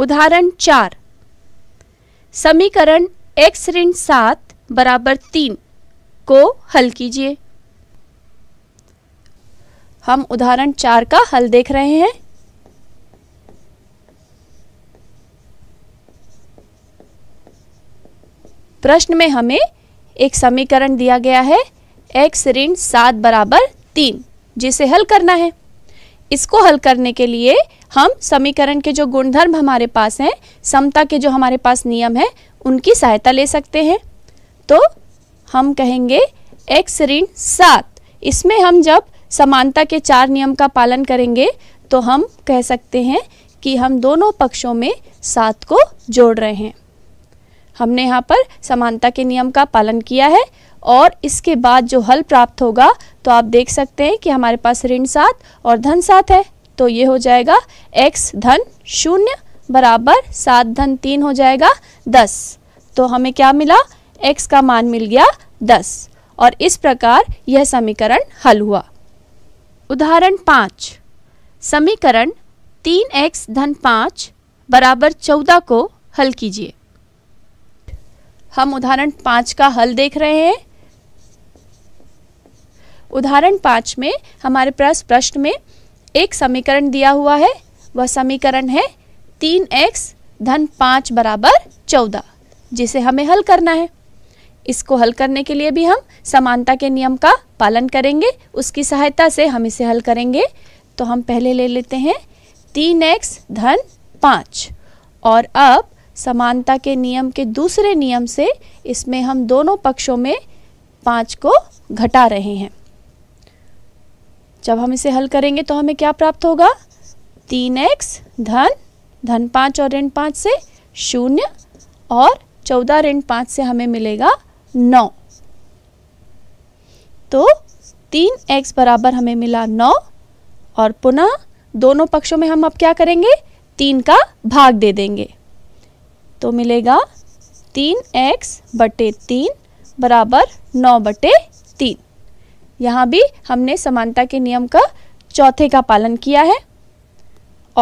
उदाहरण चार समीकरण x ऋण सात बराबर तीन को हल कीजिए हम उदाहरण चार का हल देख रहे हैं प्रश्न में हमें एक समीकरण दिया गया है x ऋण सात बराबर तीन जिसे हल करना है इसको हल करने के लिए हम समीकरण के जो गुणधर्म हमारे पास हैं समता के जो हमारे पास नियम हैं उनकी सहायता ले सकते हैं तो हम कहेंगे एक्स ऋण सात इसमें हम जब समानता के चार नियम का पालन करेंगे तो हम कह सकते हैं कि हम दोनों पक्षों में सात को जोड़ रहे हैं हमने यहाँ पर समानता के नियम का पालन किया है और इसके बाद जो हल प्राप्त होगा तो आप देख सकते हैं कि हमारे पास ऋण सात और धन सात है तो ये हो जाएगा x धन शून्य बराबर सात धन तीन हो जाएगा दस तो हमें क्या मिला x का मान मिल गया दस और इस प्रकार यह समीकरण हल हुआ उदाहरण पाँच समीकरण तीन एक्स धन पाँच बराबर चौदह को हल कीजिए हम उदाहरण पाँच का हल देख रहे हैं उदाहरण पाँच में हमारे पास प्रश्न में एक समीकरण दिया हुआ है वह समीकरण है तीन एक्स धन पाँच बराबर चौदह जिसे हमें हल करना है इसको हल करने के लिए भी हम समानता के नियम का पालन करेंगे उसकी सहायता से हम इसे हल करेंगे तो हम पहले ले लेते हैं तीन एक्स धन पाँच और अब समानता के नियम के दूसरे नियम से इसमें हम दोनों पक्षों में पाँच को घटा रहे हैं जब हम इसे हल करेंगे तो हमें क्या प्राप्त होगा तीन एक्स धन धन पाँच और ऋण पाँच से शून्य और चौदह ऋण पाँच से हमें मिलेगा नौ तो तीन एक्स बराबर हमें मिला नौ और पुनः दोनों पक्षों में हम अब क्या करेंगे तीन का भाग दे देंगे तो मिलेगा तीन एक्स बटे तीन बराबर नौ बटे तीन यहाँ भी हमने समानता के नियम का चौथे का पालन किया है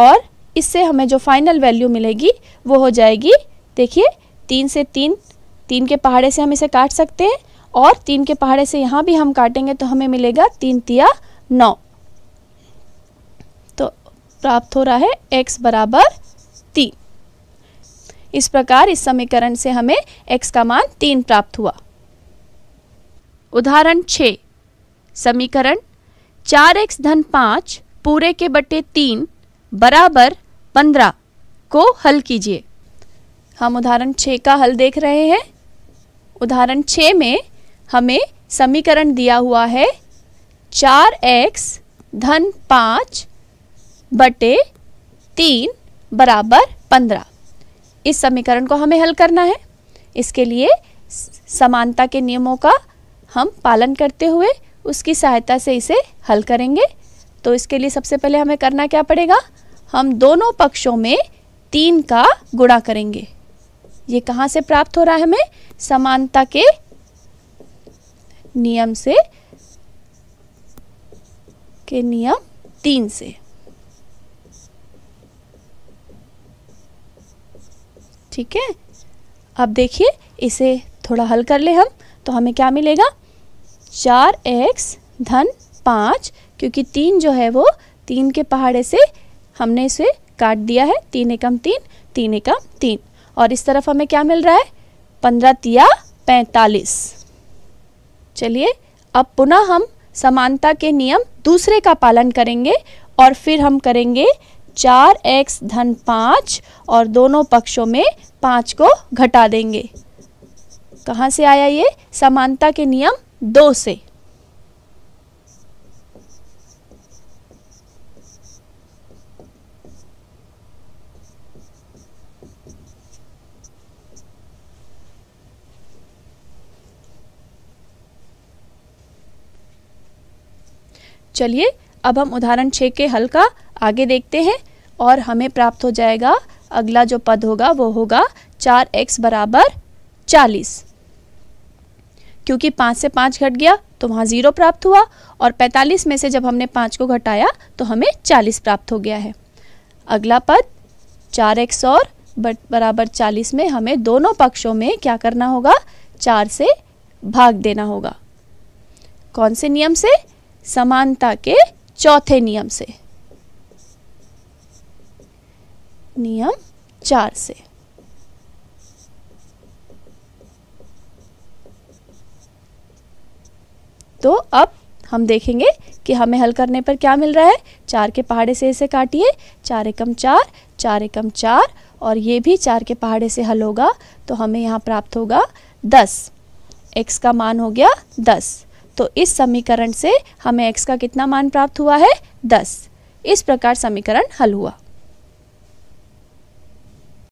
और इससे हमें जो फाइनल वैल्यू मिलेगी वो हो जाएगी देखिए तीन से तीन तीन के पहाड़े से हम इसे काट सकते हैं और तीन के पहाड़े से यहाँ भी हम काटेंगे तो हमें मिलेगा तीन तिया नौ तो प्राप्त हो रहा है एक्स बराबर तीन इस प्रकार इस समीकरण से हमें एक्स का मान तीन प्राप्त हुआ उदाहरण छः समीकरण चार एक्स धन पाँच पूरे के बटे तीन बराबर पंद्रह को हल कीजिए हम उदाहरण छः का हल देख रहे हैं उदाहरण छः में हमें समीकरण दिया हुआ है चार एक्स धन पाँच बटे तीन बराबर पंद्रह इस समीकरण को हमें हल करना है इसके लिए समानता के नियमों का हम पालन करते हुए उसकी सहायता से इसे हल करेंगे तो इसके लिए सबसे पहले हमें करना क्या पड़ेगा हम दोनों पक्षों में तीन का गुणा करेंगे ये कहाँ से प्राप्त हो रहा है हमें समानता के नियम से के नियम तीन से ठीक है अब देखिए इसे थोड़ा हल कर ले हम तो हमें क्या मिलेगा चार एक्स धन पाँच क्योंकि तीन जो है वो तीन के पहाड़े से हमने इसे काट दिया है तीन एकम तीन तीन एकम तीन और इस तरफ हमें क्या मिल रहा है पंद्रह तिया पैंतालीस चलिए अब पुनः हम समानता के नियम दूसरे का पालन करेंगे और फिर हम करेंगे चार एक्स धन पाँच और दोनों पक्षों में पाँच को घटा देंगे कहाँ से आया ये समानता के नियम दो से चलिए अब हम उदाहरण छः के हल का आगे देखते हैं और हमें प्राप्त हो जाएगा अगला जो पद होगा वो होगा चार एक्स बराबर चालीस क्योंकि पाँच से पाँच घट गया तो वहाँ ज़ीरो प्राप्त हुआ और 45 में से जब हमने पाँच को घटाया तो हमें 40 प्राप्त हो गया है अगला पद चार एक्स और बट बराबर 40 में हमें दोनों पक्षों में क्या करना होगा चार से भाग देना होगा कौन से नियम से समानता के चौथे नियम से नियम चार से तो अब हम देखेंगे कि हमें हल करने पर क्या मिल रहा है चार के पहाड़े से इसे काटिए चार एकम चार चार एकम चार और ये भी चार के पहाड़े से हल होगा तो हमें यहाँ प्राप्त होगा दस एक्स का मान हो गया दस तो इस समीकरण से हमें एक्स का कितना मान प्राप्त हुआ है दस इस प्रकार समीकरण हल हुआ